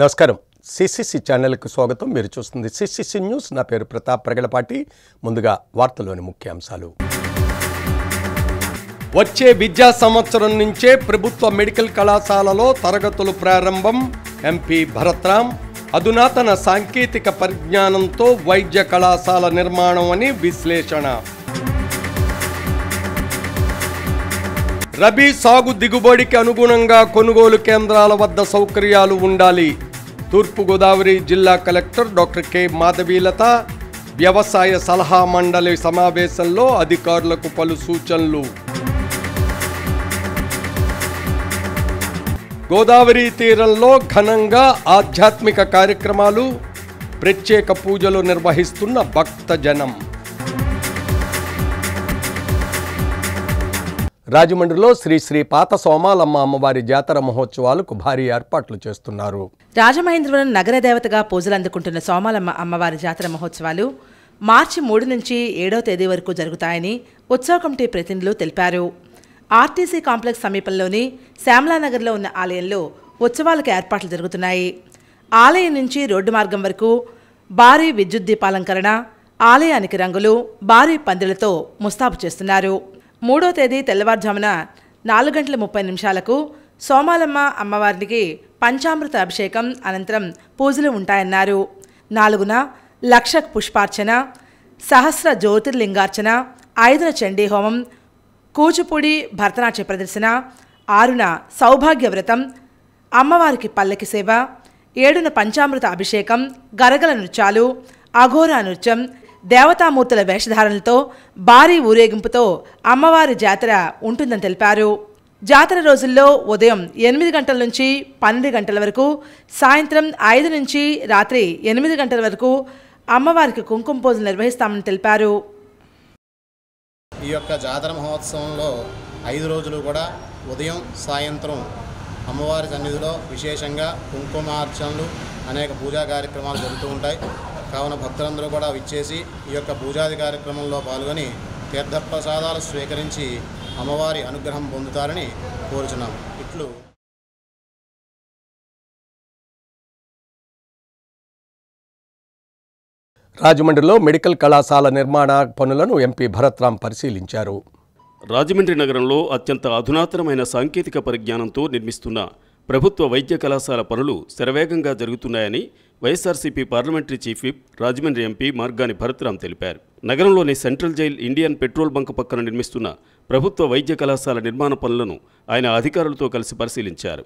నమస్కారం సిసిసి ఛానల్కు స్వాగతం మీరు చూస్తుంది సిసిసి న్యూస్ నా పేరు ప్రతాప్ ప్రగలపాటి ముందుగా వార్తలోని ముఖ్యాంశాలు వచ్చే విద్యా సంవత్సరం నుంచే ప్రభుత్వ మెడికల్ కళాశాలలో తరగతులు ప్రారంభం ఎంపీ భరత్రామ్ అధునాతన సాంకేతిక పరిజ్ఞానంతో వైద్య కళాశాల నిర్మాణం అని విశ్లేషణ రబీ సాగు దిగుబడికి అనుగుణంగా కొనుగోలు కేంద్రాల వద్ద సౌకర్యాలు ఉండాలి తూర్పుగోదావరి జిల్లా కలెక్టర్ డాక్టర్ కె మాధవీలత వ్యవసాయ సలహా మండలి సమావేశంలో అధికారులకు పలు సూచనలు గోదావరి తీరంలో ఘనంగా ఆధ్యాత్మిక కార్యక్రమాలు ప్రత్యేక పూజలు నిర్వహిస్తున్న భక్తజనం రాజమండ్రిలో శ్రీ శ్రీ పాత సోమాలమ్మ అమ్మవారి జాతర మహోత్సవాలకు భారీ ఏర్పాట్లు చేస్తున్నారు రాజమహేంద్రవరం నగర దేవతగా పూజలు అందుకుంటున్న సోమాలమ్మ అమ్మవారి జాతర మహోత్సవాలు మార్చి మూడు నుంచి ఏడో తేదీ వరకు జరుగుతాయని ఉత్సవ కమిటీ ప్రతినిధులు తెలిపారు ఆర్టీసీ కాంప్లెక్స్ సమీపంలోని శ్యామలానగర్లో ఉన్న ఆలయంలో ఉత్సవాలకు ఏర్పాట్లు జరుగుతున్నాయి ఆలయం నుంచి రోడ్డు మార్గం వరకు భారీ విద్యుత్ దీపాలంకరణ ఆలయానికి రంగులు భారీ పందిళ్లతో ముస్తాబు చేస్తున్నారు మూడో తేదీ తెల్లవారుజామున నాలుగు గంటల ముప్పై నిమిషాలకు సోమాలమ్మ అమ్మవారికి పంచామృత అభిషేకం అనంతరం పూజలు ఉంటాయన్నారు నాలుగున లక్ష పుష్పార్చన సహస్ర జ్యోతిర్లింగార్చన ఐదున చండీహోమం కూచిపూడి భరతనాట్య ప్రదర్శన ఆరున సౌభాగ్య వ్రతం అమ్మవారికి పల్లకి సేవ ఏడున పంచామృత అభిషేకం గరగల నృత్యాలు అఘోరా నృత్యం దేవతామూర్తుల వేషధారణలతో భారీ ఊరేగింపుతో అమ్మవారి జాతర ఉంటుందని తెలిపారు జాతర రోజుల్లో ఉదయం ఎనిమిది గంటల నుంచి పన్నెండు గంటల వరకు సాయంత్రం ఐదు నుంచి రాత్రి ఎనిమిది గంటల వరకు అమ్మవారికి కుంకుమ పూజలు నిర్వహిస్తామని తెలిపారు ఈ యొక్క జాతర మహోత్సవంలో ఐదు రోజులు కూడా ఉదయం సాయంత్రం అమ్మవారి సన్నిధిలో విశేషంగా కుంకుమార్చనలు అనేక పూజా కార్యక్రమాలు జరుగుతూ ఉంటాయి కావున భక్తులందరూ కూడా విచ్చేసి ఈ యొక్క పూజాది కార్యక్రమంలో పాల్గొని తీర్థప్రసాదాలు స్వీకరించి అమ్మవారి అనుగ్రహం పొందుతారని కోరుచున్నాం ఇట్లు రాజమండ్రిలో మెడికల్ కళాశాల నిర్మాణ పనులను ఎంపీ భరత్రామ్ పరిశీలించారు రాజమండ్రి నగరంలో అత్యంత అధునాతనమైన సాంకేతిక పరిజ్ఞానంతో నిర్మిస్తున్న ప్రభుత్వ వైద్య కళాశాల పనులు శరవేగంగా జరుగుతున్నాయని YSRCP parliamentary chief whip Rajahmundry MP Margani Bharatram తెలిపారు నగరంలోని central jail Indian petrol bunk పక్కన నిర్మిస్తున్న ప్రభుత్వ వైద్య కళాశాల నిర్మాణ పనులను ఆయన అధికారులతో కలిసి పరిశీలించారు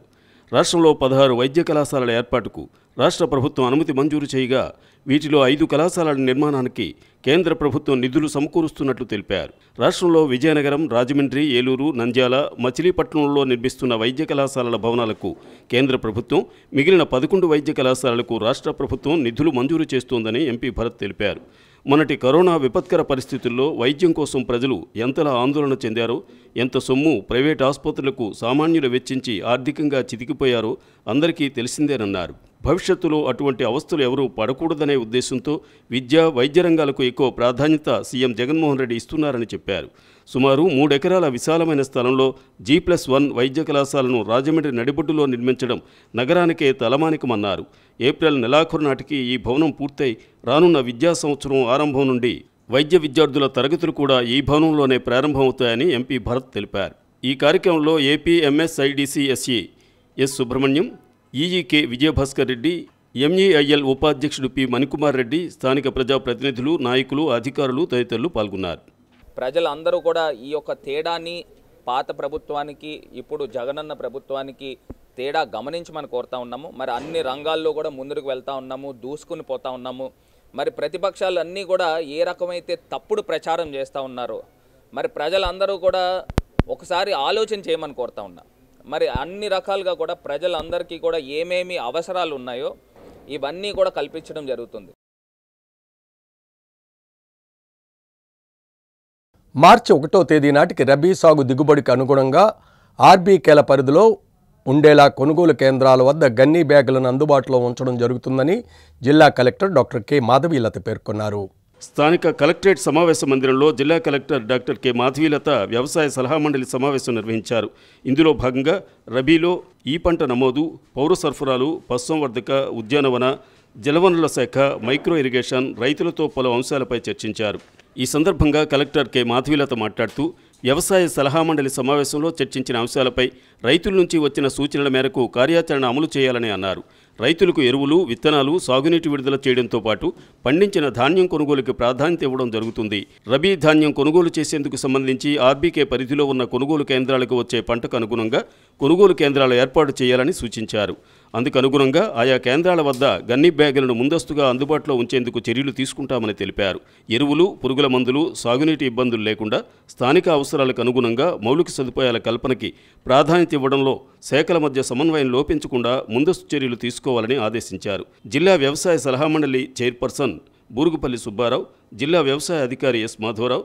రాష్ట్రంలో పదహారు వైద్య కళాశాలల ఏర్పాటుకు రాష్ట్ర ప్రభుత్వం అనుమతి మంజూరు చేయగా వీటిలో ఐదు కళాశాలల నిర్మాణానికి కేంద్ర ప్రభుత్వం నిధులు సమకూరుస్తున్నట్లు తెలిపారు రాష్ట్రంలో విజయనగరం రాజమండ్రి ఏలూరు నంద్యాల మచిలీపట్నంలో నిర్మిస్తున్న వైద్య కళాశాలల భవనాలకు కేంద్ర ప్రభుత్వం మిగిలిన పదకొండు వైద్య కళాశాలలకు రాష్ట్ర ప్రభుత్వం నిధులు మంజూరు చేస్తోందని ఎంపీ భరత్ తెలిపారు మొన్నటి కరోనా విపత్కర పరిస్థితుల్లో వైద్యం కోసం ప్రజలు ఎంతలా ఆందోళన చెందారో ఎంత సొమ్ము ప్రైవేట్ ఆసుపత్రులకు సామాన్యులు వెచ్చించి ఆర్థికంగా చితికిపోయారో అందరికీ తెలిసిందేనన్నారు భవిష్యత్తులో అటువంటి అవస్థలు ఎవరూ పడకూడదనే ఉద్దేశంతో విద్య వైద్య రంగాలకు ఎక్కువ ప్రాధాన్యత సీఎం జగన్మోహన్ రెడ్డి ఇస్తున్నారని చెప్పారు సుమారు మూడెకరాల విశాలమైన స్థలంలో జీ ప్లస్ వన్ వైద్య కళాశాలను రాజమండ్రి నడిబొడ్డులో నిర్మించడం నగరానికే తలమానికమన్నారు ఏప్రిల్ నెలాఖరు నాటికి ఈ భవనం పూర్తయి రానున్న విద్యా సంవత్సరం ఆరంభం నుండి వైద్య విద్యార్థుల తరగతులు కూడా ఈ భవనంలోనే ప్రారంభమవుతాయని ఎంపీ భరత్ తెలిపారు ఈ కార్యక్రమంలో AP MSIDCSE S Subrahmanyam EE K Vijayabhaskar Reddy MEIL ఉపాధ్యక్షుడు పి మణికుమార్ రెడ్డి స్థానిక ప్రజాప్రతినిధులు నాయకులు అధికారులు తదితరులు పాల్గొన్నారు ప్రజలందరూ కూడా ఈ యొక్క తేడాని పాత ప్రభుత్వానికి ఇప్పుడు జగనన్న ప్రభుత్వానికి తేడా గమనించి మనం కోరుతా ఉన్నాము మరి అన్ని రంగాల్లో కూడా ముందుకు వెళ్తూ ఉన్నాము దూసుకుని పోతా ఉన్నాము మరి ప్రతిపక్షాలు అన్నీ కూడా ఏ రకమైతే తప్పుడు ప్రచారం చేస్తూ ఉన్నారో మరి ప్రజలందరూ కూడా ఒకసారి ఆలోచన చేయమని కోరుతా ఉన్నాం మరి అన్ని రకాలుగా కూడా ప్రజలందరికీ కూడా ఏమేమి అవసరాలు ఉన్నాయో ఇవన్నీ కూడా కల్పించడం జరుగుతుంది మార్చి ఒకటో తేదీ నాటికి రబీ సాగు దిగుబడికి అనుగుణంగా ఆర్బీకేల పరిధిలో ఉండేలా కొనుగోలు కేంద్రాల వద్ద గన్నీ బ్యాగులను అందుబాటులో ఉంచడం జరుగుతుందని జిల్లా కలెక్టర్ డాక్టర్ కె మాధవీలత పేర్కొన్నారు స్థానిక కలెక్టరేట్ సమావేశ మందిరంలో జిల్లా కలెక్టర్ డాక్టర్ కె మాధవీలత వ్యవసాయ సలహా మండలి సమావేశం నిర్వహించారు ఇందులో భాగంగా రబీలో ఈ పంట నమోదు పౌర సరఫరాలు పశుసంవర్ధక ఉద్యానవన జలవనరుల శాఖ మైక్రో ఇరిగేషన్ రైతులతో పలు అంశాలపై చర్చించారు ఈ సందర్భంగా కలెక్టర్ కె మాధవీలత మాట్లాడుతూ వ్యవసాయ సలహా మండలి సమావేశంలో చర్చించిన అంశాలపై రైతుల నుంచి వచ్చిన సూచనల మేరకు కార్యాచరణ అమలు చేయాలని అన్నారు రైతులకు ఎరువులు విత్తనాలు సాగునీటి విడుదల చేయడంతో పాటు పండించిన ధాన్యం కొనుగోలుకి ప్రాధాన్యత ఇవ్వడం జరుగుతుంది రబీ ధాన్యం కొనుగోలు చేసేందుకు సంబంధించి ఆర్బీకే పరిధిలో ఉన్న కొనుగోలు కేంద్రాలకు వచ్చే పంటకు అనుగుణంగా కొనుగోలు కేంద్రాలు ఏర్పాటు చేయాలని సూచించారు అందుకు అనుగుణంగా ఆయా కేంద్రాల వద్ద గన్ని బ్యాగులను ముందస్తుగా అందుబాటులో ఉంచేందుకు చర్యలు తీసుకుంటామని తెలిపారు ఎరువులు పురుగుల మందులు సాగునీటి ఇబ్బందులు లేకుండా స్థానిక అవసరాలకు అనుగుణంగా మౌలిక సదుపాయాల కల్పనకి ప్రాధాన్యత ఇవ్వడంలో శాఖల మధ్య సమన్వయం లోపించకుండా ముందస్తు చర్యలు తీసుకోవాలని ఆదేశించారు జిల్లా వ్యవసాయ సలహా మండలి చైర్పర్సన్ బూరుగుపల్లి సుబ్బారావు జిల్లా వ్యవసాయ అధికారి ఎస్ మాధవరావు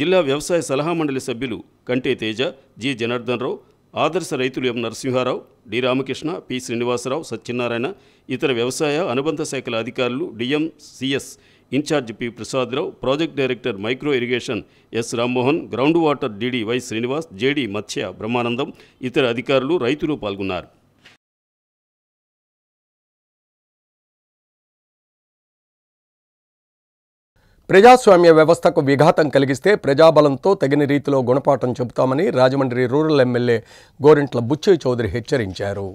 జిల్లా వ్యవసాయ సలహా మండలి సభ్యులు కంటే తేజ జి జనార్దన్ రావు ఆదర్శ రైతులు M Narasimharao D Ramakrishna P Srinivasarao Satyanarayana ఇతర వ్యవసాయ అనుబంధ శాఖల అధికారులు DM CS in charge P Prasadarao project director micro irrigation S Rammohan ground water DD Y Srinivas JD మత్స్య బ్రహ్మానందం ఇతర అధికారులు రైతులు పాల్గొన్నారు ప్రజాస్వామ్య వ్యవస్థకు విఘాతం కలిగిస్తే ప్రజాబలంతో తగిన రీతిలో గుణపాఠం చెబుతామని రాజమండ్రి రూరల్ ఎమ్మెల్యే గోరెంట్ల బుచ్చయ్య చౌదరి హెచ్చరించారు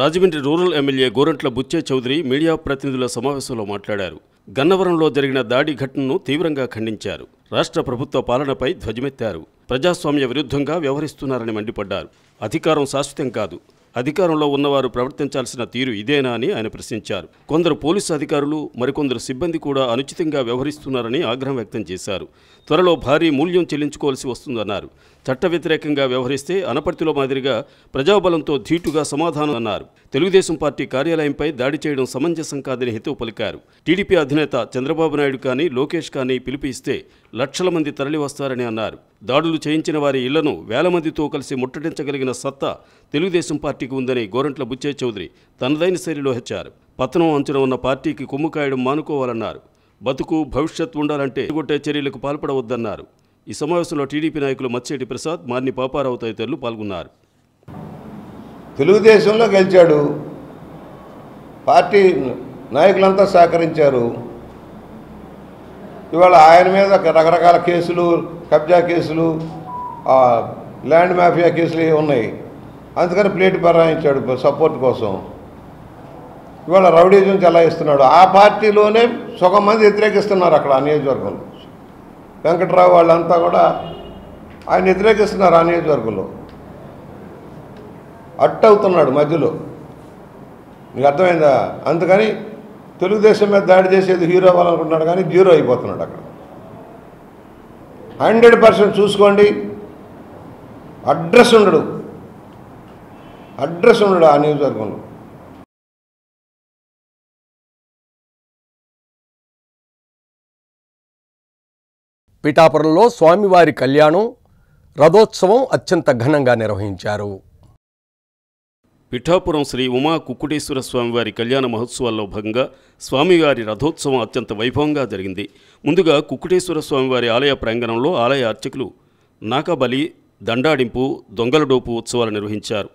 Rajahmundry rural MLA Gorantla Butche Chowdary media ప్రతినిధుల సమావేశంలో మాట్లాడారు గన్నవరంలో జరిగిన దాడి ఘటనను తీవ్రంగా ఖండించారు రాష్ట్ర ప్రభుత్వ పాలనపై ధ్వజమెత్తారు ప్రజాస్వామ్య విరుద్ధంగా వ్యవహరిస్తున్నారని మండిపడ్డారు అధికారం శాశ్వతం కాదు అధికారంలో ఉన్నవారు ప్రవర్తించాల్సిన తీరు ఇదేనా అని ఆయన ప్రశ్నించారు కొందరు పోలీసు అధికారులు మరికొందరు సిబ్బంది కూడా అనుచితంగా వ్యవహరిస్తున్నారని ఆగ్రహం వ్యక్తం చేశారు త్వరలో భారీ మూల్యం చెల్లించుకోవాల్సి వస్తుందన్నారు చట్ట వ్యతిరేకంగా వ్యవహరిస్తే అనపర్తిలో మాదిరిగా ప్రజాబలంతో ధీటుగా సమాధానం అన్నారు తెలుగుదేశం పార్టీ కార్యాలయంపై దాడి చేయడం సమంజసం కాదని హితవు పలికారు టీడీపీ అధినేత చంద్రబాబు నాయుడు కానీ లోకేష్ కానీ పిలిపిస్తే లక్షల మంది తరలివస్తారని అన్నారు దాడులు చేయించిన వారి ఇళ్లను వేల మందితో కలిసి ముట్టడించగలిగిన సత్తా తెలుగుదేశం పార్టీకి ఉందని గోరంట్ల బుచ్చే చౌదరి తనదైన శైలిలో హెచ్చారు పతనం అంచున ఉన్న పార్టీకి కొమ్ము కాయడం మానుకోవాలన్నారు బతుకు భవిష్యత్ ఉండాలంటే ఎగొట్టే చర్యలకు పాల్పడవద్దన్నారు ఈ సమావేశంలో టీడీపీ నాయకులు మత్స్యేటి ప్రసాద్ మార్ని పాపారావు తదితరులు పాల్గొన్నారు తెలుగుదేశంలో గెలిచాడు పార్టీ నాయకులంతా సహకరించారు ఇవాళ ఆయన మీద రకరకాల కేసులు కబ్జా కేసులు ల్యాండ్ మాఫియా కేసులు ఉన్నాయి అందుకని ప్లేట్ బరాయించాడు సపోర్ట్ కోసం ఇవాళ రౌడీజం చలాయిస్తున్నాడు ఆ పార్టీలోనే సగం మంది వ్యతిరేకిస్తున్నారు అక్కడ ఆ నియోజకవర్గంలో వెంకట్రావు వాళ్ళంతా కూడా ఆయన వ్యతిరేకిస్తున్నారు ఆ నియోజకవర్గంలో అట్ అవుతున్నాడు మధ్యలో నీకు అర్థమైందా అందుకని తెలుగుదేశం మీద దాడి చేసేది హీరో అవ్వాలనుకుంటున్నాడు కానీ జీరో అయిపోతున్నాడు అక్కడ హండ్రెడ్ పర్సెంట్ చూసుకోండి అడ్రస్ ఉండడు అడ్రస్ ఉండడు ఆ నియోజకవర్గంలో పిఠాపురంలో స్వామివారి కళ్యాణం రథోత్సవం అత్యంత ఘనంగా నిర్వహించారు పిఠాపురం శ్రీ ఉమా కుక్కుటేశ్వర స్వామివారి కళ్యాణ మహోత్సవాల్లో భాగంగా స్వామివారి రథోత్సవం అత్యంత వైభవంగా జరిగింది ముందుగా కుక్కుటేశ్వర స్వామివారి ఆలయ ప్రాంగణంలో ఆలయ అర్చకులు నాకబలి దండాడింపు దొంగలడోపు ఉత్సవాలు నిర్వహించారు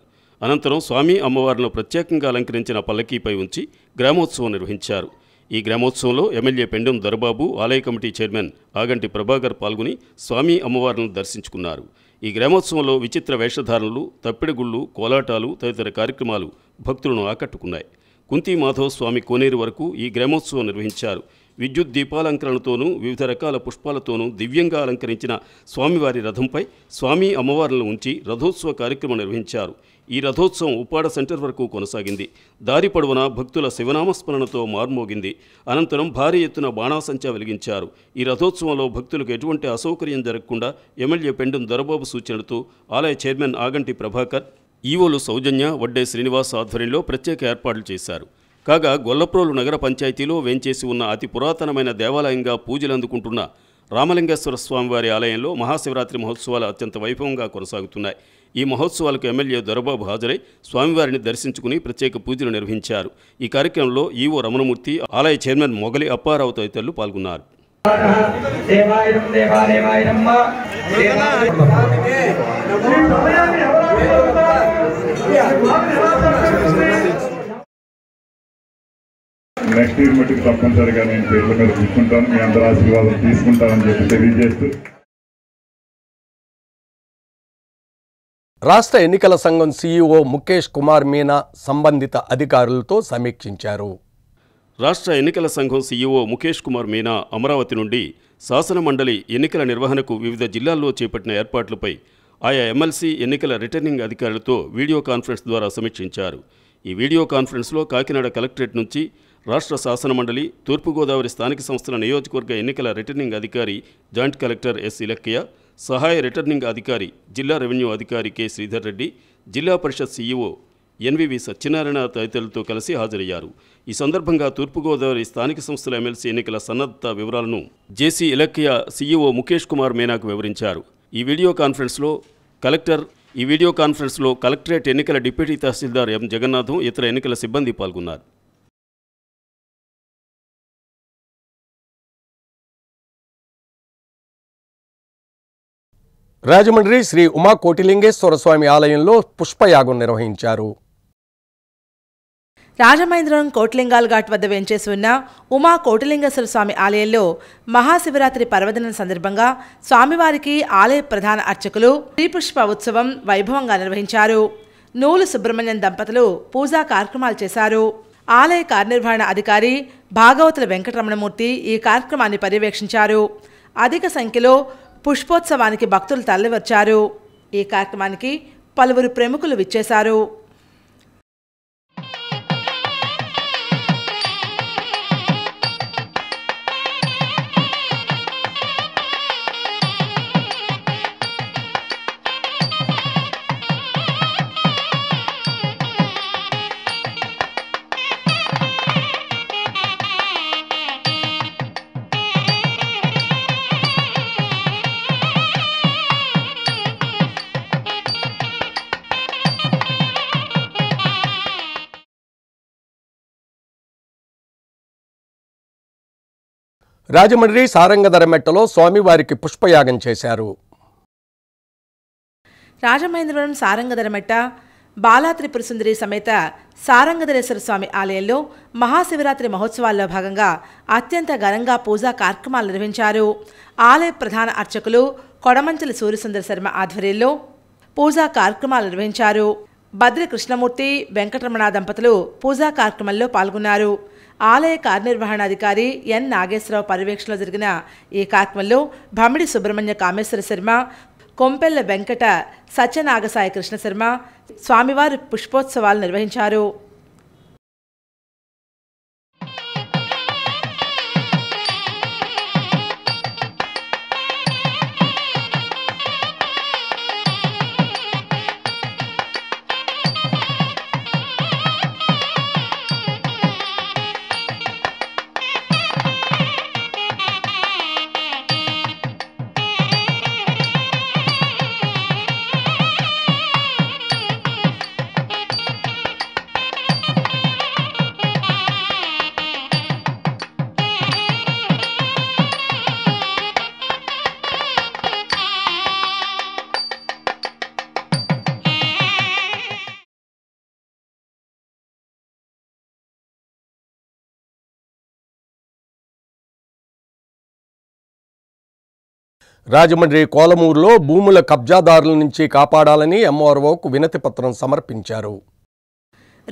అనంతరం స్వామి అమ్మవారిని ప్రత్యేకంగా అలంకరించిన పల్లకీపై ఉంచి గ్రామోత్సవం నిర్వహించారు ఈ గ్రామోత్సవంలో ఎమ్మెల్యే పెండం దొరబాబు ఆలయ కమిటీ చైర్మన్ ఆగంటి ప్రభాకర్ పాల్గొని స్వామి అమ్మవారిని దర్శించుకున్నారు ఈ గ్రామోత్సవంలో విచిత్ర వేషధారణలు తప్పిడగుళ్ళు కోలాటాలు తదితర కార్యక్రమాలు భక్తులను ఆకట్టుకున్నాయి కుంతి మాధవ స్వామి కోనేరు వరకు ఈ గ్రామోత్సవం నిర్వహించారు విద్యుత్ దీపాలంకరణతోనూ వివిధ రకాల పుష్పాలతోనూ దివ్యంగా అలంకరించిన స్వామివారి రథంపై స్వామి అమ్మవారులను ఉంచి రథోత్సవ కార్యక్రమం నిర్వహించారు ఈ రథోత్సవం ఉప్పాడ సెంటర్ వరకు కొనసాగింది దారి పొడవున భక్తుల శివనామస్మరణతో మార్మోగింది అనంతరం భారీ ఎత్తున బాణాసంచా వెలిగించారు ఈ రథోత్సవంలో భక్తులకు ఎటువంటి అసౌకర్యం జరగకుండా ఎమ్మెల్యే పెండం దొరబాబు సూచనలతో ఆలయ చైర్మన్ ఆగంటి ప్రభాకర్ ఈవోలు సౌజన్య వడ్డే శ్రీనివాస్ ఆధ్వర్యంలో ప్రత్యేక ఏర్పాట్లు చేశారు కాగా గొల్లప్రోలు నగర పంచాయతీలో వేంచేసి ఉన్న అతి పురాతనమైన దేవాలయంగా పూజలు అందుకుంటున్న రామలింగేశ్వర స్వామివారి ఆలయంలో మహాశివరాత్రి మహోత్సవాలు అత్యంత వైభవంగా కొనసాగుతున్నాయి ఈ మహోత్సవాలకు ఎమ్మెల్యే దొరబాబు హాజరై స్వామివారిని దర్శించుకుని ప్రత్యేక పూజలు నిర్వహించారు ఈ కార్యక్రమంలో ఈవో రమణమూర్తి ఆలయ చైర్మన్ మొగలి అప్పారావు తదితరులు పాల్గొన్నారు నెక్స్ట్ ఇయర్ మట్టుకు తప్పనిసరిగా నేను పేర్ల మీద తీసుకుంటాను మీ అందరు ఆశీర్వాదం తీసుకుంటానని చెప్పి తెలియజేస్తూ రాష్ట్ర ఎన్నికల సంఘం సీఈఓ ముఖేష్ కుమార్ మీనా సంబంధిత అధికారులతో సమీక్షించారు రాష్ట్ర ఎన్నికల సంఘం సీఈఓ ముఖేష్ కుమార్ మీనా అమరావతి నుండి శాసనమండలి ఎన్నికల నిర్వహణకు వివిధ జిల్లాల్లో చేపట్టిన ఏర్పాట్లపై ఆయా ఎమ్మెల్సీ ఎన్నికల రిటర్నింగ్ అధికారులతో వీడియో కాన్ఫరెన్స్ ద్వారా సమీక్షించారు ఈ వీడియో కాన్ఫరెన్స్లో కాకినాడ కలెక్టరేట్ నుంచి రాష్ట్ర శాసనమండలి తూర్పుగోదావరి స్థానిక సంస్థల నియోజకవర్గ ఎన్నికల రిటర్నింగ్ అధికారి జాయింట్ కలెక్టర్ ఎస్ ఇలక్కయ్య సహాయ రిటర్నింగ్ అధికారి జిల్లా రెవెన్యూ అధికారి K Sridhar Reddy Zilla Parishad CEO NVV Satyanarayana తదితరులతో కలిసి హాజరయ్యారు ఈ సందర్భంగా తూర్పుగోదావరి స్థానిక సంస్థల ఎమ్మెల్సీ ఎన్నికల సన్నద్ధత వివరాలను జేసీ ఇలక్య సీఈఓ ముఖేష్ కుమార్ మేనాకు వివరించారు ఈ వీడియో కాన్ఫరెన్స్లో కలెక్టర్ ఈ వీడియో కాన్ఫరెన్స్లో కలెక్టరేట్ ఎన్నికల డిప్యూటీ తహసీల్దార్ ఎం జగన్నాథం ఇతర ఎన్నికల సిబ్బంది పాల్గొన్నారు రాజమండ్రి శ్రీ ఉమా కోటిలింగేశ్వర స్వామి ఆలయంలో పుష్పయాగం నిర్వహించారు రాజమహేంద్రం కోటిలింగాల్ ఘాట్ వద్ద వెంచేసి ఉన్న ఉమా కోటిలింగేశ్వర స్వామి ఆలయంలో మహాశివరాత్రి పర్వదినం సందర్భంగా స్వామివారికి ఆలయ ప్రధాన అర్చకులు శ్రీపుష్ప ఉత్సవం వైభవంగా నిర్వహించారు నూలు సుబ్రహ్మణ్యం దంపతులు పూజా కార్యక్రమాలు చేశారు ఆలయ కార్యనిర్వహణ అధికారి భాగవతుల వెంకటరమణమూర్తి ఈ కార్యక్రమాన్ని పర్యవేక్షించారు అధిక సంఖ్యలో పుష్పోత్సవానికి భక్తులు తరలివచ్చారు ఈ కార్యక్రమానికి పలువురు ప్రముఖులు విచ్చేశారు రాజమండ్రి సారంగధరమెట్టలో స్వామివారికి పుష్పయాగం చేశారు రాజమహేంద్రవరం సారంగధరమెట్ట బాలాత్రి త్రిపుర సమేత సారంగధరేశ్వర స్వామి ఆలయంలో మహాశివరాత్రి మహోత్సవాల్లో భాగంగా అత్యంత ఘనంగా పూజా కార్యక్రమాలు నిర్వహించారు ఆలయ ప్రధాన అర్చకులు కొడమంచల సూర్యసుందర శర్మ ఆధ్వర్యంలో పూజా కార్యక్రమాలు నిర్వహించారు భద్ర కృష్ణమూర్తి వెంకటరమణ దంపతులు పూజా కార్యక్రమంలో పాల్గొన్నారు ఆలయ కార్యనిర్వహణాధికారి ఎన్ నాగేశ్వరరావు పర్యవేక్షణలో జరిగిన ఈ కార్యక్రమంలో భమిడి సుబ్రహ్మణ్య కామేశ్వర శర్మ కొంపెల్ల వెంకట సత్యనాగసాయి కృష్ణ శర్మ స్వామివారి పుష్పోత్సవాలు నిర్వహించారు రాజమండ్రి కోలమూరులో భూముల కబ్జాదారుల నుంచి కాపాడాలని ఎంఆర్ఓకు వినతి పత్రం సమర్పించారు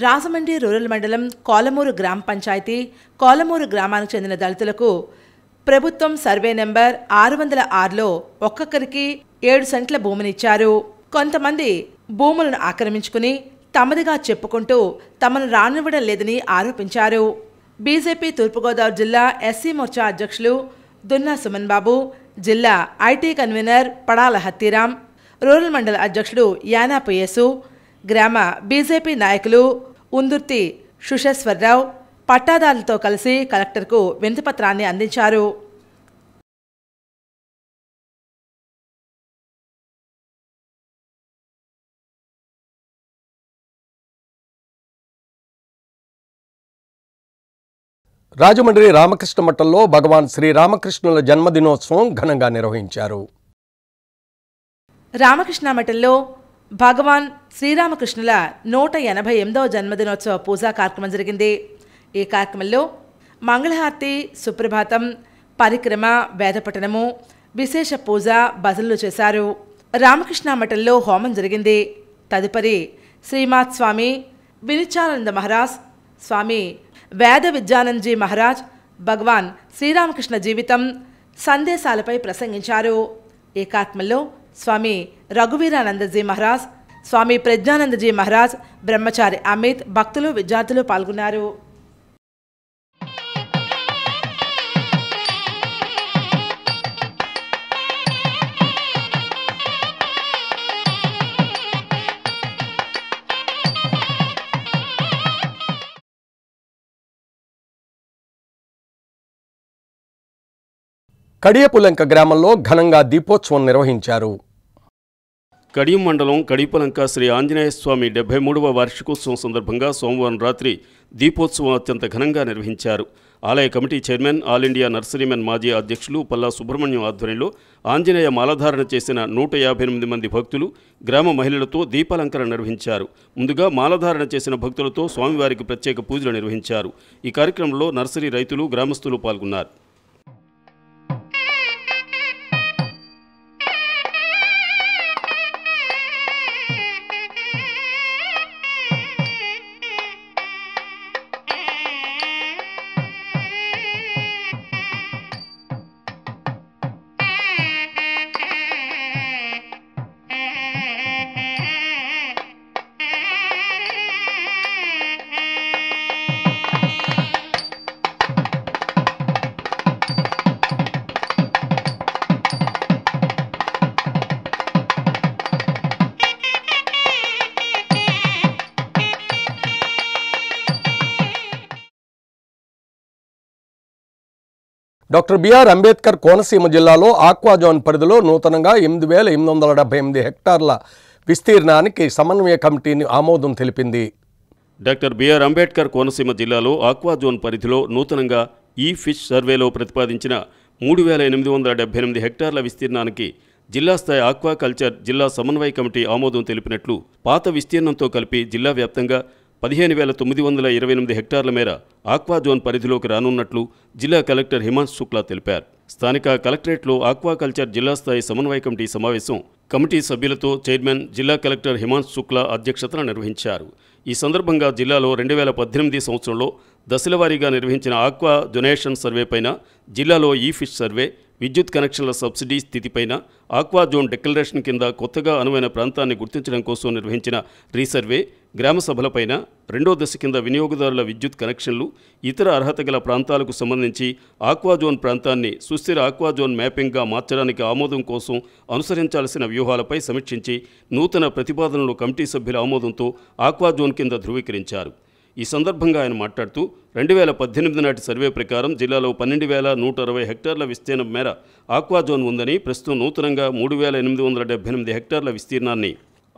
రాజమండ్రి రూరల్ మండలం కోలమూరు గ్రామ పంచాయతీ కోలమూరు గ్రామానికి చెందిన దళితులకు ప్రభుత్వం సర్వే నెంబర్ ఆరు వందల ఆరులో ఒక్కొక్కరికి ఏడు సెంట్ల భూమినిచ్చారు కొంతమంది భూములను ఆక్రమించుకుని తమదిగా చెప్పుకుంటూ తమను రానివ్వడం లేదని ఆరోపించారు బీజేపీ తూర్పుగోదావరి జిల్లా ఎస్సీ మోర్చా అధ్యక్షులు దున్నా సుమన్ బాబు జిల్లా IT convener Padala Hathiram rural మండల అధ్యక్షుడు యానా యేసు గ్రామ బీజేపీ నాయకులు ఉందుర్తి సుశేశ్వరరావు పట్టాదారులతో కలిసి కలెక్టర్కు వినతిపత్రాన్ని అందించారు రాజమండ్రి రామకృష్ణ మఠంలో భగవాన్ శ్రీరామకృష్ణుల జన్మదినోత్సవం ఘనంగా నిర్వహించారు రామకృష్ణ మఠంలో భగవాన్ శ్రీరామకృష్ణుల నూట ఎనభై ఎనిమిదవ జన్మదినోత్సవ పూజా కార్యక్రమం జరిగింది ఈ కార్యక్రమంలో మంగళహారతి సుప్రభాతం పరిక్రమ వేదపఠనము విశేష పూజ భజనలు చేశారు రామకృష్ణ మఠంలో హోమం జరిగింది తదుపరి శ్రీమాత్ స్వామి వినిచానంద మహారాజ్ స్వామి వేద విద్యానందజీ మహారాజ్ భగవాన్ శ్రీరామకృష్ణ జీవితం సందేశాలపై ప్రసంగించారు ఏకాత్మల్లో స్వామి రఘువీరానందజీ మహారాజ్ స్వామి ప్రజ్ఞానందజీ మహారాజ్ బ్రహ్మచారి అమిత్ భక్తులు విద్యార్థులు పాల్గొన్నారు కడియపులంక గ్రామంలో ఘనంగా దీపోత్సవం నిర్వహించారు కడియం మండలం కడియపులంక శ్రీ ఆంజనేయ స్వామి డెబ్బై మూడవ వార్షికోత్సవం సందర్భంగా సోమవారం రాత్రి దీపోత్సవం అత్యంత ఘనంగా నిర్వహించారు ఆలయ committee chairman all India nurserymen మాజీ అధ్యక్షులు పల్లా సుబ్రహ్మణ్యం ఆధ్వర్యంలో ఆంజనేయ మాలధారణ చేసిన నూట యాభై ఎనిమిది మంది భక్తులు గ్రామ మహిళలతో దీపాలంకరణ నిర్వహించారు ముందుగా మాలధారణ చేసిన భక్తులతో స్వామివారికి ప్రత్యేక పూజలు నిర్వహించారు ఈ కార్యక్రమంలో నర్సరీ రైతులు గ్రామస్తులు పాల్గొన్నారు డాక్టర్ బిఆర్ అంబేద్కర్ కోనసీమ జిల్లాలో ఆక్వాజోన్ పరిధిలో నూతనంగా ఎనిమిది వేల ఎనిమిది వందల డెబ్బై ఎనిమిది హెక్టార్ల విస్తీర్ణానికి సమన్వయ కమిటీని ఆమోదం తెలిపింది డాక్టర్ బిఆర్ అంబేద్కర్ కోనసీమ జిల్లాలో ఆక్వాజోన్ పరిధిలో నూతనంగా ఈ ఫిష్ సర్వేలో ప్రతిపాదించిన మూడు వేల ఎనిమిది వందల డెబ్బై ఎనిమిది హెక్టార్ల విస్తీర్ణానికి జిల్లా స్థాయి ఆక్వాకల్చర్ జిల్లా సమన్వయ కమిటీ ఆమోదం తెలిపినట్లు పాత విస్తీర్ణంతో కలిపి జిల్లా వ్యాప్తంగా పదిహేను వేల తొమ్మిది వందల ఇరవై ఎనిమిది హెక్టార్ల మేర ఆక్వా జోన్ పరిధిలోకి రానున్నట్లు జిల్లా కలెక్టర్ హిమాంశ్ శుక్లా తెలిపారు స్థానిక కలెక్టరేట్లో ఆక్వాకల్చర్ జిల్లా స్థాయి సమన్వయ కమిటీ సమావేశం కమిటీ సభ్యులతో చైర్మన్ జిల్లా కలెక్టర్ హిమాంశ్ శుక్లా అధ్యక్షతన నిర్వహించారు ఈ సందర్భంగా జిల్లాలో రెండు వేల పద్దెనిమిది సంవత్సరంలో దశలవారీగా నిర్వహించిన ఆక్వా జొనేషన్ సర్వే పైన జిల్లాలో ఈ ఫిష్ సర్వే విద్యుత్ కనెక్షన్ల సబ్సిడీ స్థితిపైన ఆక్వా జోన్ డిక్లరేషన్ కింద కొత్తగా అనువైన ప్రాంతాన్ని గుర్తించడం కోసం నిర్వహించిన రీసర్వే గ్రామ సభలపైన రెండో దశ కింద వినియోగదారుల విద్యుత్ కనెక్షన్లు ఇతర అర్హత గల ప్రాంతాలకు సంబంధించి ఆక్వాజోన్ ప్రాంతాన్ని సుస్థిర ఆక్వాజోన్ మ్యాపింగ్గా మార్చడానికి ఆమోదం కోసం అనుసరించాల్సిన వ్యూహాలపై సమీక్షించి నూతన ప్రతిపాదనలు కమిటీ సభ్యుల ఆమోదంతో ఆక్వాజోన్ కింద ధృవీకరించారు ఈ సందర్భంగా ఆయన మాట్లాడుతూ రెండు వేల పద్దెనిమిది నాటి సర్వే ప్రకారం జిల్లాలో పన్నెండు వేల నూట అరవై హెక్టార్ల విస్తీర్ణం మేర ఆక్వాజోన్ ఉందని ప్రస్తుతం నూతనంగా మూడు వేల ఎనిమిది వందల డెబ్బై ఎనిమిది హెక్టార్ల విస్తీర్ణాన్ని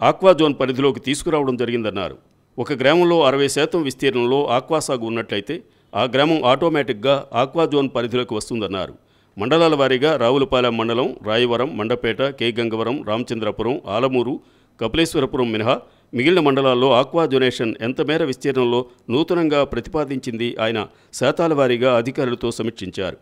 ఆక్వాజోన్ పరిధిలోకి తీసుకురావడం జరిగిందన్నారు ఒక గ్రామంలో అరవై శాతం విస్తీర్ణంలో ఆక్వా సాగు ఉన్నట్లయితే ఆ గ్రామం ఆటోమేటిక్గా ఆక్వాజోన్ పరిధిలోకి వస్తుందన్నారు మండలాల వారీగా రావులపాలెం మండలం రాయవరం మండపేట కే గంగవరం రామచంద్రపురం ఆలమూరు కపిలేశ్వరపురం మినహా మిగిలిన మండలాల్లో ఆక్వా జొనేషన్ ఎంత మేర విస్తీర్ణంలో నూతనంగా ప్రతిపాదించింది ఆయన శాతాల వారీగా అధికారులతో సమీక్షించారు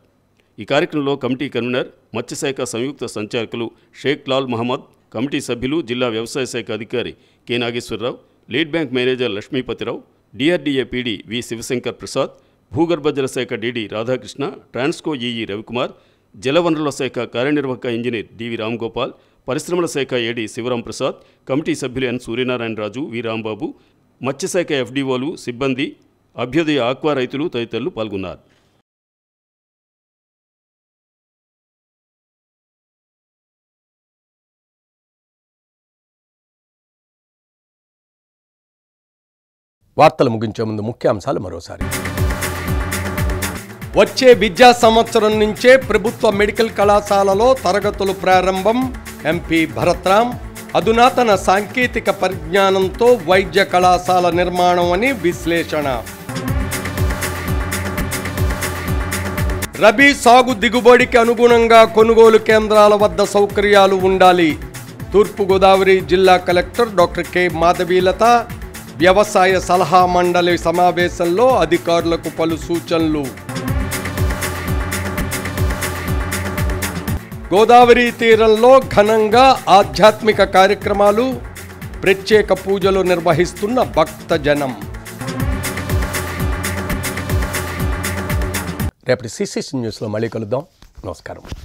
ఈ కార్యక్రమంలో కమిటీ కన్వీనర్ మత్స్యశాఖ సంయుక్త సంచాలకులు షేక్ లాల్ మహమ్మద్ కమిటీ సభ్యులు జిల్లా వ్యవసాయ శాఖ అధికారి K Nageswara Rao lead bank manager Lakshmipathi Rao DRDA PD V Sivashankar Prasad భూగర్భజల శాఖ DD Radhakrishna Transco EE Ravikumar జలవనరుల శాఖ కార్యనిర్వాహక ఇంజనీర్ డివి రామ్గోపాల్ పరిశ్రమల శాఖ ఏడీ శివరాం ప్రసాద్ కమిటీ సభ్యులు ఎన్ సూర్యనారాయణరాజు వి రాంబాబు మత్స్యశాఖ ఎఫ్డీఓలు సిబ్బంది అభ్యుదయ ఆక్వా రైతులు తదితరులు పాల్గొన్నారు వార్తలు ముగించే ముందు ముఖ్యాంశాలు మరోసారి వచ్చే విద్యా సంవత్సరం నుంచే ప్రభుత్వ మెడికల్ కళాశాలలో తరగతులు ప్రారంభం ఎంపీ భరత్రామ్ అధునాతన సాంకేతిక పరిజ్ఞానంతో వైద్య కళాశాల నిర్మాణం అని విశ్లేషణ రబీ సాగు దిగుబడికి అనుగుణంగా కొనుగోలు కేంద్రాల వద్ద సౌకర్యాలు ఉండాలి తూర్పుగోదావరి జిల్లా కలెక్టర్ డాక్టర్ కె మాధవీలత వ్యవసాయ సలహా మండలి సమావేశంలో అధికారులకు పలు సూచనలు గోదావరి తీరంలో ఘనంగా ఆధ్యాత్మిక కార్యక్రమాలు ప్రత్యేక పూజలు నిర్వహిస్తున్న భక్త జనం రేపటి సిసిసి న్యూస్లో మళ్ళీ కలుద్దాం నమస్కారం